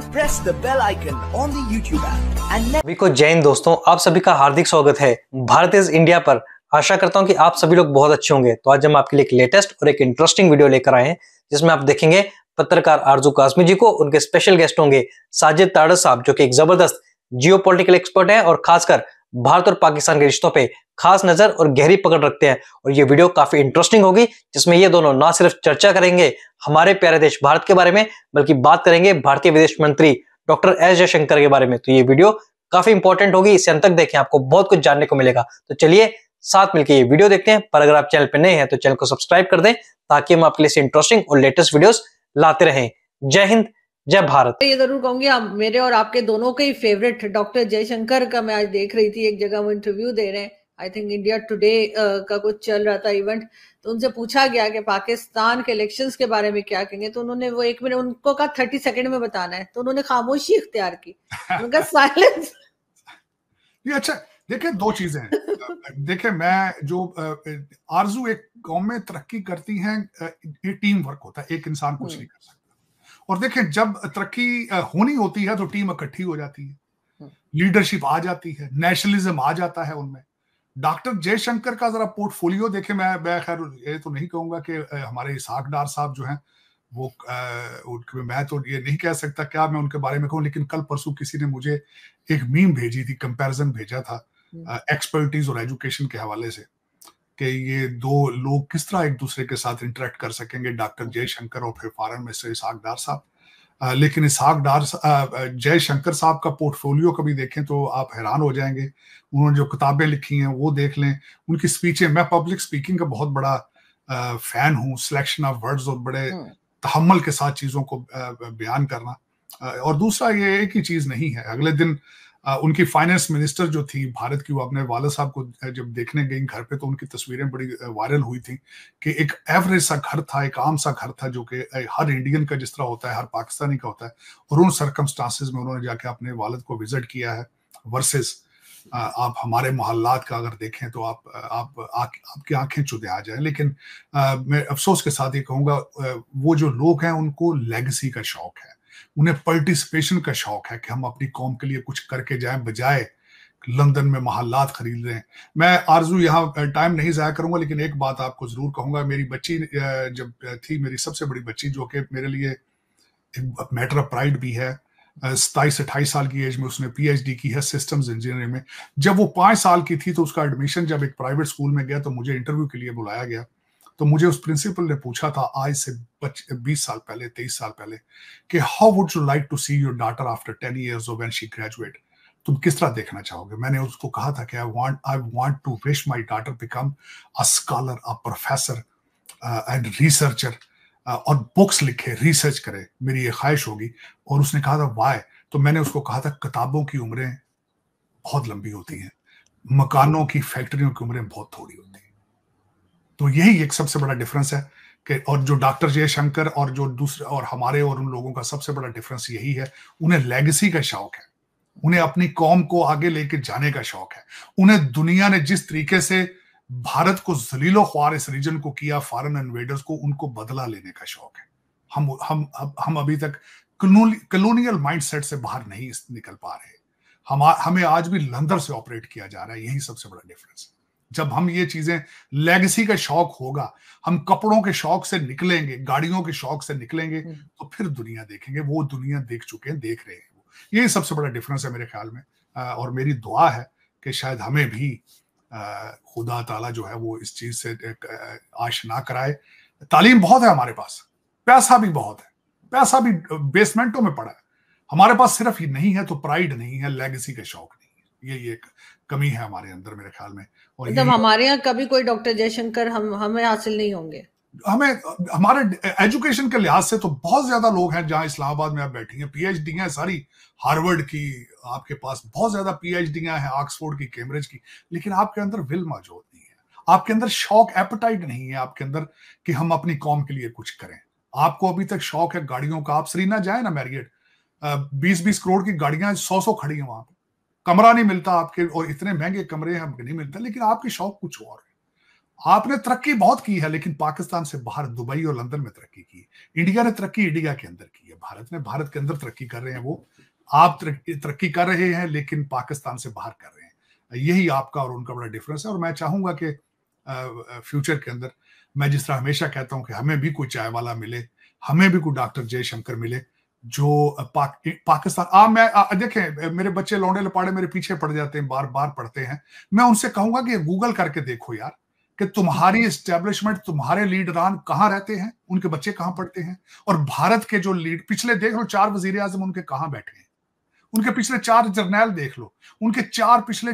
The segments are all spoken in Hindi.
Press the bell icon on the YouTube and सभी को जैन दोस्तों आप सभी का हार्दिक स्वागत है भारत इज इंडिया पर आशा करता हूं कि आप सभी लोग बहुत अच्छे होंगे तो आज हम आपके लिए एक लेटेस्ट और एक इंटरेस्टिंग वीडियो लेकर आए हैं जिसमें आप देखेंगे पत्रकार आरजू कासमी जी को उनके स्पेशल गेस्ट होंगे साजिद ताड़र साहब जो कि एक जबरदस्त जियो एक्सपर्ट है और खासकर भारत और पाकिस्तान के रिश्तों पे खास नजर और गहरी पकड़ रखते हैं और ये वीडियो काफी इंटरेस्टिंग होगी जिसमें ये दोनों ना सिर्फ चर्चा करेंगे हमारे प्यारे देश भारत के बारे में बल्कि बात करेंगे भारतीय विदेश मंत्री डॉक्टर एस जयशंकर के बारे में तो ये वीडियो काफी इंपॉर्टेंट होगी इसे अंत तक देखें आपको बहुत कुछ जानने को मिलेगा तो चलिए साथ मिलकर ये वीडियो देखते हैं पर अगर आप चैनल पर नए हैं तो चैनल को सब्सक्राइब कर दें ताकि हम आपके लिए इंटरेस्टिंग और लेटेस्ट वीडियो लाते रहें जय हिंद जय भारत तो ये जरूर कहूंगी आप मेरे और आपके दोनों के ही फेवरेट डॉक्टर जयशंकर का मैं आज देख रही थी एक जगह वो इंटरव्यू दे रहे हैं आई थिंक इंडिया टुडे का कुछ चल रहा था इवेंट तो उनसे पूछा गया कि पाकिस्तान के इलेक्शन के बारे में क्या कहेंगे तो उन्होंने वो एक मिनट उनको कहा थर्टी सेकेंड में बताना है तो उन्होंने खामोशी इख्तियार की उनका साइलेंस ये अच्छा देखिए दो चीजें देखिए मैं जो आरजू एक कौम में तरक्की करती है ये टीम वर्क होता है एक इंसान कुछ हम्म। नहीं कर सकता और देखें जब तरक्की होनी होती है तो टीम इकट्ठी हो जाती है लीडरशिप हम्म। आ जाती है नेशनलिज्म आ जाता है उनमें डॉक्टर जयशंकर का जरा पोर्टफोलियो देखे मैं मैं खैर ये तो नहीं कहूंगा कि हमारे इसहाक डार साहब जो हैं वो उनके मैं तो ये नहीं कह सकता क्या मैं उनके बारे में कहूँ लेकिन कल परसों किसी ने मुझे एक मीम भेजी थी कंपैरिजन भेजा था हम्म। एक्सपर्टीज और एजुकेशन के हवाले से कि ये दो लोग किस तरह एक दूसरे के साथ इंटरेक्ट कर सकेंगे डॉक्टर जयशंकर और फिर फॉरन मिस्टर इसहाक डार साहब लेकिन इसहाक डार शंकर साहब का पोर्टफोलियो कभी देखें तो आप हैरान हो जाएंगे उन्होंने जो किताबें लिखी हैं वो देख लें उनकी स्पीचें मैं पब्लिक स्पीकिंग का बहुत बड़ा फैन हूँ सिलेक्शन ऑफ वर्ड्स और बड़े हम्म। तहमल के साथ चीज़ों को बयान करना और दूसरा ये एक ही चीज़ नहीं है अगले दिन उनकी फाइनेंस मिनिस्टर जो थी भारत की वो अपने वाला साहब को जब देखने गई घर पे तो उनकी तस्वीरें बड़ी वायरल हुई थी कि एक एवरेज सा घर था एक आम सा घर था जो कि हर इंडियन का जिस तरह होता है हर पाकिस्तानी का होता है और उन सरकमस्टांसिस में उन्होंने जाके अपने वालद को विजिट किया है वर्सेस आप हमारे मोहल्लात का अगर देखें तो आप आप आपकी आंखें चुदे आ जाए लेकिन आ, मैं अफसोस के साथ ये कहूँगा वो जो लोग हैं उनको लेगेसी का शौक है उन्हें पार्टिसिपेशन का शौक है कि हम अपनी कौम के लिए कुछ करके जाए बजाय लंदन में महल्लात खरीद रहे हैं मैं आरजू यहाँ टाइम नहीं ज़ाया करूंगा लेकिन एक बात आपको ज़रूर कहूंगा मेरी बच्ची जब थी मेरी सबसे बड़ी बच्ची जो कि मेरे लिए एक मैटर ऑफ प्राइड भी है सताईस अट्ठाईस साल की एज में उसने पीएचडी की है सिस्टम्स इंजीनियरिंग में जब वो पांच साल की थी तो उसका एडमिशन जब एक प्राइवेट स्कूल में गया तो मुझे इंटरव्यू के लिए बुलाया गया तो मुझे उस प्रिंसिपल ने पूछा था आज से बीस साल पहले तेईस साल पहले कि how would you like to see your daughter after ten years when she graduate तुम किस तरह देखना चाहोगे मैंने उसको कहा था कि I want I want to wish my daughter become a scholar a professor and researcher और बुक्स लिखे रिसर्च करे मेरी ये ख्वाहिश होगी और उसने कहा था वाय तो मैंने उसको कहा था किताबों की उम्रें बहुत लंबी होती हैं मकानों की फैक्ट्रियों की उम्रें बहुत थोड़ी होती हैं तो यही एक सबसे बड़ा डिफरेंस है कि और जो डॉक्टर जयशंकर और जो दूसरे और हमारे और उन लोगों का सबसे बड़ा डिफरेंस यही है उन्हें लेगेसी का शौक है उन्हें अपनी कौम को आगे लेके जाने का शौक है उन्हें दुनिया ने जिस तरीके से भारत को जलीलो ख्वार इस रीजन को किया फॉरन इन्वेडर्स को उनको बदला लेने का शौक है हम हम हम अभी तक कलोनियल माइंडसेट से बाहर नहीं निकल पा रहे हम हमें आज भी लंदर से ऑपरेट किया जा रहा है यही सबसे बड़ा डिफरेंस है जब हम ये चीजें लेगेसी का शौक होगा हम कपड़ों के शौक से निकलेंगे गाड़ियों के शौक से निकलेंगे हम्म। तो फिर दुनिया देखेंगे वो दुनिया देख चुके हैं देख रहे हैं वो ये सबसे बड़ा डिफरेंस है मेरे ख्याल में और मेरी दुआ है कि शायद हमें भी खुदा ताला जो है वो इस चीज से आश ना कराए तालीम बहुत है हमारे पास पैसा भी बहुत है पैसा भी बेसमेंटों में पड़ा है हमारे पास सिर्फ ये नहीं है तो प्राइड नहीं है लेगेसी का शौक नहीं ये ये कमी है हमारे अंदर मेरे ख्याल में और मतलब हमारे यहाँ कभी कोई डॉक्टर जयशंकर हम हमें हासिल नहीं होंगे हमें हमारे एजुकेशन के लिहाज से तो बहुत ज्यादा लोग हैं जहाँ इस्लामाबाद में आप बैठी हैं पीएचडी हैं सारी हार्वर्ड की आपके पास बहुत ज्यादा पीएचडी हैं ऑक्सफोर्ड की कैम्ब्रिज की लेकिन आपके अंदर विल मौजूद नहीं है आपके अंदर शौक एपेटाइट नहीं है आपके अंदर कि हम अपनी कॉम के लिए कुछ करें आपको अभी तक शौक है गाड़ियों का आप श्रीना जाए ना मैरियट बीस बीस करोड़ की गाड़ियां सौ सौ खड़ी है वहां पर कमरा नहीं मिलता आपके और इतने महंगे कमरे हैं नहीं मिलता लेकिन आपके शौक कुछ और है आपने तरक्की बहुत की है लेकिन पाकिस्तान से बाहर दुबई और लंदन में तरक्की की इंडिया ने तरक्की इंडिया के अंदर की है भारत ने भारत के अंदर तरक्की कर रहे हैं वो आप तरक्की कर रहे हैं लेकिन पाकिस्तान से बाहर कर रहे हैं यही आपका और उनका बड़ा डिफरेंस है और मैं चाहूंगा कि फ्यूचर के अंदर मैं जिस तरह हमेशा कहता हूं कि हमें भी कोई चाय वाला मिले हमें भी कोई डॉक्टर जयशंकर मिले जो पाक, पाकिस्तान आ मैं देखें मेरे बच्चे लौंडे लपाड़े मेरे पीछे पड़ जाते हैं बार बार पढ़ते हैं मैं उनसे कहूंगा कि गूगल करके देखो यार कि तुम्हारी स्टेब्लिशमेंट तुम्हारे लीडरान कहाँ रहते हैं उनके बच्चे कहाँ पढ़ते हैं और भारत के जो लीड पिछले देख लो चार वजीर आजम उनके कहाँ बैठे हैं उनके पिछले चार जर्नैल देख लो उनके चार पिछले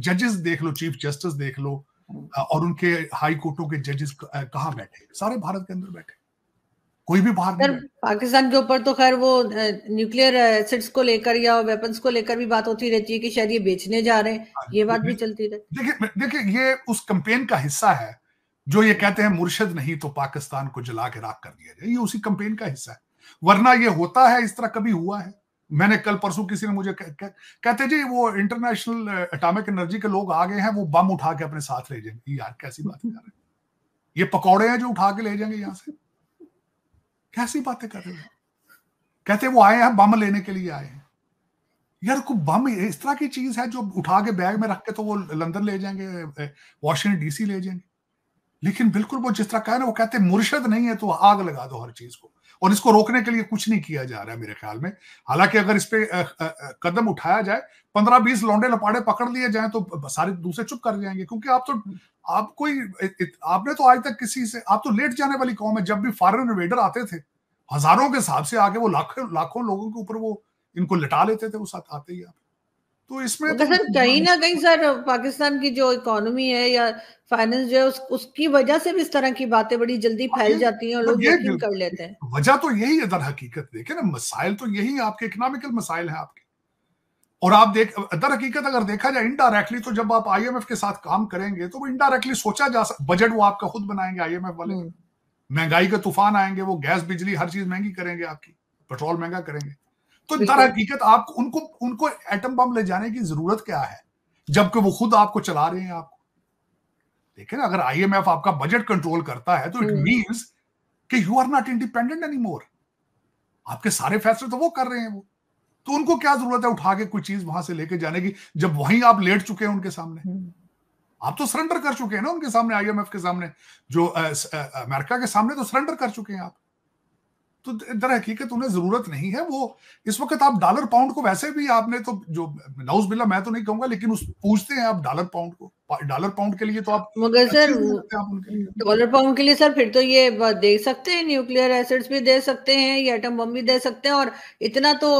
जजेस देख लो चीफ जस्टिस देख लो और उनके हाई कोर्टों के जजेस कहाँ बैठे सारे भारत के अंदर बैठे कोई भी बाहर नहीं पाकिस्तान के ऊपर तो खैर वो न्यूक्लियर एसिड्स को लेकर या वेपन्स को लेकर भी बात होती रहती है कि शायद ये बेचने जा रहे हैं हाँ ये बात भी चलती रहती देखिए देखिए ये उस कंपेन का हिस्सा है जो ये कहते हैं मुर्शद नहीं तो पाकिस्तान को जला के राख कर दिया जाए ये उसी कंपेन का हिस्सा है वरना ये होता है इस तरह कभी हुआ है मैंने कल परसों किसी ने मुझे कह, कह, कहते जी वो इंटरनेशनल एटॉमिक एनर्जी के लोग आ गए हैं वो बम उठा के अपने साथ ले जाएंगे यार कैसी बात कर रहे हैं ये पकौड़े हैं जो उठा के ले जाएंगे यहाँ से कैसी बातें कर रहे हो कहते वो आए हैं बम लेने के लिए आए हैं यार को बम इस तरह की चीज है जो उठा के बैग में रख के तो वो लंदन ले जाएंगे वॉशिंगटन डीसी ले जाएंगे लेकिन बिल्कुल वो जिस तरह कहा ना वो कहते मुर्शद नहीं है तो आग लगा दो हर चीज को और इसको रोकने के लिए कुछ नहीं किया जा रहा है मेरे ख्याल में हालांकि अगर इस पे कदम उठाया जाए पंद्रह बीस लौंडे लपाड़े पकड़ लिए जाए तो सारे दूसरे चुप कर जाएंगे क्योंकि आप तो आप कोई इत, आपने तो आज तक किसी से आप तो लेट जाने वाली कौम है जब भी फॉरन इन्वेडर आते थे हजारों के हिसाब से आके वो लाखों लाखों लोगों के ऊपर वो इनको लटा लेते थे उस आते ही आप तो इसमें तो सर कहीं ना कहीं सर पाकिस्तान की जो इकोनॉमी है या फाइनेंस जो है उस, उसकी वजह से भी इस तरह की बातें बड़ी जल्दी हाँ, फैल जाती हैं और तो लोग यकीन कर लेते हैं वजह तो यही है दर हकीकत देखे ना मसाइल तो यही आपके इकोनॉमिकल मसाइल है आपके और आप देख दर हकीकत अगर देखा जाए इनडायरेक्टली तो जब आप आईएमएफ के साथ काम करेंगे तो वो इनडायरेक्टली सोचा जा सकता बजट वो आपका खुद बनाएंगे आईएमएफ वाले हम्म। महंगाई के तूफान आएंगे वो गैस बिजली हर चीज महंगी करेंगे आपकी पेट्रोल महंगा करेंगे तो दर हकीकत आप उनको उनको एटम बम ले जाने की जरूरत क्या है जबकि वो खुद आपको चला रहे हैं आपको देखे ना अगर आईएमएफ आपका बजट कंट्रोल करता है तो इट मीन्स हम्म। कि you are not independent any more आपके सारे फैसले तो वो कर रहे हैं वो तो उनको क्या जरूरत है उठा के कोई चीज वहां से लेके जाने की जब वहीं आप लेट चुके हैं उनके सामने हम्म। आप तो सरेंडर कर चुके हैं ना उनके सामने आईएमएफ के सामने जो अमेरिका के सामने तो सरेंडर कर चुके हैं आप तो दर हकीकत उन्हें जरूरत नहीं है वो इस वक्त आप डॉलर पाउंड को वैसे भी आपने तो जो नाउस बिल्ला मैं तो नहीं कहूंगा लेकिन उस पूछते हैं आप डॉलर पाउंड को डॉलर पाउंड के लिए तो आप मगर सर डॉलर पाउंड के लिए सर फिर तो ये दे सकते हैं न्यूक्लियर एसिड्स भी दे सकते हैं ये एटम बम भी दे सकते हैं और इतना तो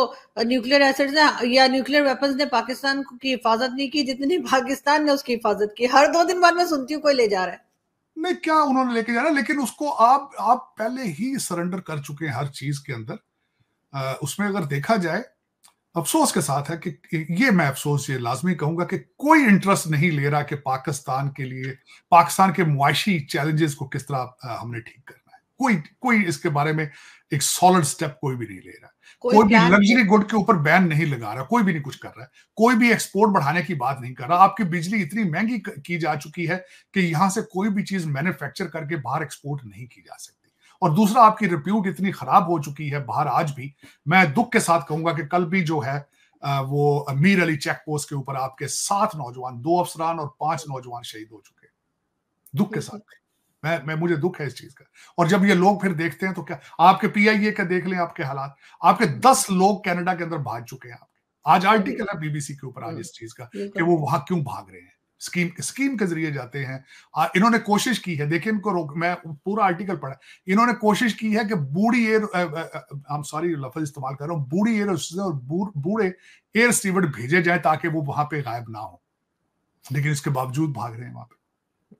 न्यूक्लियर एसिड्स ने या न्यूक्लियर वेपन्स ने पाकिस्तान की हिफाजत नहीं की जितनी पाकिस्तान ने उसकी हिफाजत की हर दो दिन बाद में सुनती हूँ कोई ले जा रहा है नहीं क्या उन्होंने लेके जाना लेकिन उसको आप आप पहले ही सरेंडर कर चुके हैं हर चीज के अंदर आ, उसमें अगर देखा जाए अफसोस के साथ है कि ये मैं अफसोस ये लाजमी कहूंगा कि कोई इंटरेस्ट नहीं ले रहा कि पाकिस्तान के लिए पाकिस्तान के मुआशी चैलेंजेस को किस तरह हमने ठीक कर कोई कोई इसके बारे में एक सॉलिड स्टेप कोई भी नहीं ले रहा कोई, कोई भी लग्जरी गुड के ऊपर बैन नहीं लगा रहा कोई भी नहीं कुछ कर रहा है कोई भी एक्सपोर्ट बढ़ाने की बात नहीं कर रहा आपकी बिजली इतनी महंगी की जा चुकी है कि यहां से कोई भी चीज मैन्युफैक्चर करके बाहर एक्सपोर्ट नहीं की जा सकती और दूसरा आपकी रिप्यूट इतनी खराब हो चुकी है बाहर आज भी मैं दुख के साथ कहूंगा कि कल भी जो है वो मीर अली चेक पोस्ट के ऊपर आपके सात नौजवान दो अफसरान और पांच नौजवान शहीद हो चुके दुख के साथ मैं मैं मुझे दुख है इस चीज का और जब ये लोग फिर देखते हैं तो क्या आपके पीआईए e का देख लें आपके हालात आपके दस लोग कनाडा के अंदर भाग चुके हैं आपके आज आर्टिकल है बीबीसी के ऊपर आज इस चीज का कि वो वहां क्यों भाग रहे हैं स्कीम स्कीम के जरिए जाते हैं आ, इन्होंने कोशिश की है देखिए इनको रोक मैं पूरा आर्टिकल पढ़ा इन्होंने कोशिश की है कि बूढ़ी एयर सॉरी लफज इस्तेमाल कर रहा हूँ बूढ़ी एयर और बूढ़े एयर स्टीवर्ट भेजे जाए ताकि वो वहां पे गायब ना हो लेकिन इसके बावजूद भाग रहे हैं वहां पे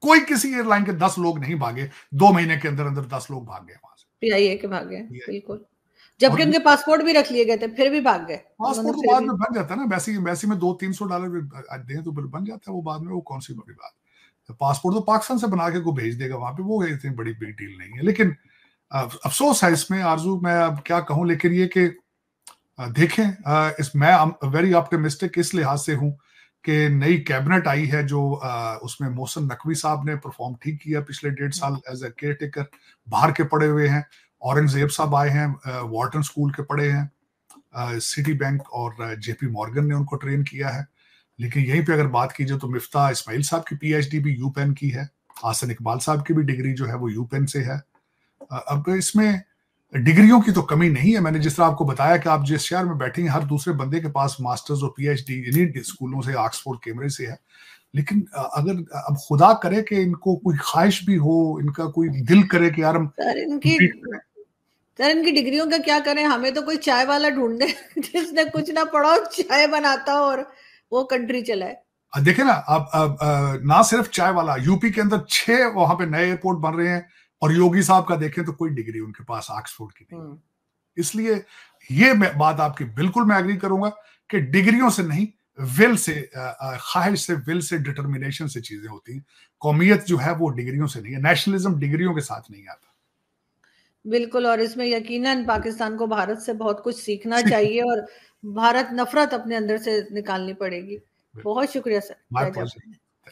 कोई किसी एयरलाइन के दस लोग नहीं भागे दो महीने के अंदर अंदर दस लोग भाग गए वहां से पीआईए के भाग गए बिल्कुल जबकि उनके पासपोर्ट भी रख लिए गए थे फिर भी भाग गए पासपोर्ट मतलब तो बाद में बन जाता है ना वैसे वैसे में दो तीन सौ डॉलर दें तो बन जाता है वो बाद में वो कौन सी बड़ी बात पासपोर्ट तो पाकिस्तान से बना के को भेज देगा वहां पे वो इतनी बड़ी बिग डील नहीं है लेकिन अफसोस है इसमें आरजू मैं अब क्या कहूँ लेकिन ये कि देखें इस मैं वेरी ऑप्टिमिस्टिक इस लिहाज से हूँ कि नई कैबिनेट आई है जो आ, उसमें मोहसन नकवी साहब ने परफॉर्म ठीक किया पिछले डेढ़ साल एज ए केयर टेकर बाहर के पड़े हुए हैं औरंगजेब साहब आए हैं वार्टन स्कूल के पढ़े हैं सिटी बैंक और जेपी मॉर्गन ने उनको ट्रेन किया है लेकिन यहीं पे अगर बात की जाए तो मिफ्ता इस्माइल साहब की पीएचडी भी यू की है आसन इकबाल साहब की भी डिग्री जो है वो यू से है अब इसमें डिग्रियों की तो कमी नहीं है मैंने जिस तरह आपको बताया कि आप जिस शहर में हैं हर दूसरे बंदे के पास मास्टर्स और पीएचडी डी स्कूलों से ऑक्सफोर्ड कैमरे से है लेकिन अगर अब खुदा करे कि इनको कोई ख्वाहिश भी हो इनका कोई दिल करे कि यार हम सर इनकी डिग्रियों का क्या करें हमें तो कोई चाय वाला ढूंढने जिसने कुछ ना पढ़ा चाय बनाता और वो कंट्री चलाए देखे ना अब ना सिर्फ चाय वाला यूपी के अंदर छह वहां पे नए एयरपोर्ट बन रहे हैं और योगी साहब का देखें तो कोई डिग्री उनके पास ऑक्सफोर्ड की नहीं हम्म। इसलिए ये बात आपकी बिल्कुल मैं एग्री करूंगा कि डिग्रियों से नहीं विल से ख्वाहिश से विल से डिटर्मिनेशन से चीजें होती हैं कौमियत जो है वो डिग्रियों से नहीं है नेशनलिज्म डिग्रियों के साथ नहीं आता बिल्कुल और इसमें यकीनन पाकिस्तान को भारत से बहुत कुछ सीखना चाहिए और भारत नफरत अपने अंदर से निकालनी पड़ेगी बहुत शुक्रिया सर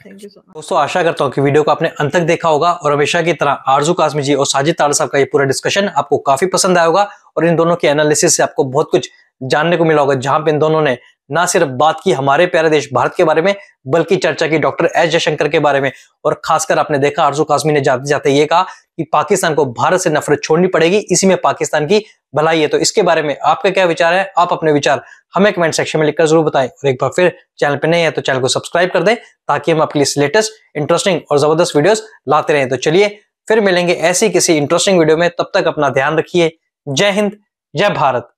दोस्तों आशा करता हूँ कि वीडियो को आपने अंत तक देखा होगा और हमेशा की तरह आरजू काजमी जी और साजिद ताल साहब का ये पूरा डिस्कशन आपको काफी पसंद आया होगा और इन दोनों के एनालिसिस से आपको बहुत कुछ जानने को मिला होगा जहां पे इन दोनों ने ना सिर्फ बात की हमारे प्यारे देश भारत के बारे में बल्कि चर्चा की डॉक्टर एस जयशंकर के बारे में और खासकर आपने देखा आरजू काजमी ने जाते जाते ये कहा कि पाकिस्तान को भारत से नफरत छोड़नी पड़ेगी इसी में पाकिस्तान की भलाई है तो इसके बारे में आपका क्या विचार है आप अपने विचार हमें कमेंट सेक्शन में लिखकर जरूर बताएं और एक बार फिर चैनल पर नए हैं तो चैनल को सब्सक्राइब कर दें ताकि हम आपके लिए लेटेस्ट इंटरेस्टिंग और जबरदस्त वीडियोस लाते रहें तो चलिए फिर मिलेंगे ऐसी किसी इंटरेस्टिंग वीडियो में तब तक अपना ध्यान रखिए जय हिंद जय भारत